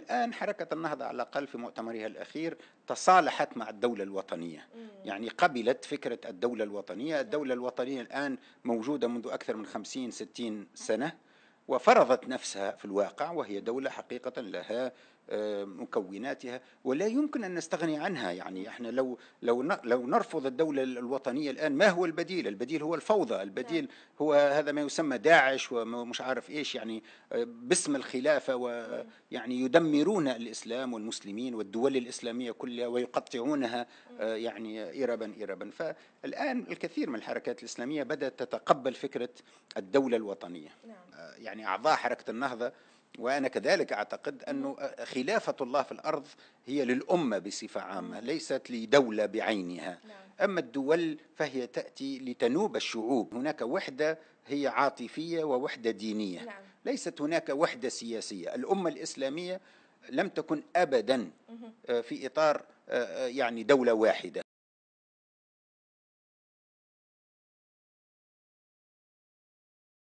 الآن حركة النهضة على الأقل في مؤتمرها الأخير تصالحت مع الدولة الوطنية يعني قبلت فكرة الدولة الوطنية الدولة الوطنية الآن موجودة منذ أكثر من خمسين ستين سنة وفرضت نفسها في الواقع وهي دولة حقيقة لها آه، مكوناتها ولا يمكن ان نستغني عنها يعني احنا لو لو لو نرفض الدوله الوطنيه الان ما هو البديل؟ البديل هو الفوضى، البديل نعم. هو هذا ما يسمى داعش ومش عارف ايش يعني آه، باسم الخلافه ويعني نعم. يدمرون الاسلام والمسلمين والدول الاسلاميه كلها ويقطعونها آه، نعم. يعني اربا اربا، فالان الكثير من الحركات الاسلاميه بدات تتقبل فكره الدوله الوطنيه يعني يعني أعضاء حركة النهضة وأنا كذلك أعتقد أن خلافة الله في الأرض هي للأمة بصفة عامة ليست لدولة بعينها نعم. أما الدول فهي تأتي لتنوب الشعوب هناك وحدة هي عاطفية ووحدة دينية نعم. ليست هناك وحدة سياسية الأمة الإسلامية لم تكن أبدا آه، في إطار آه، آه، يعني دولة واحدة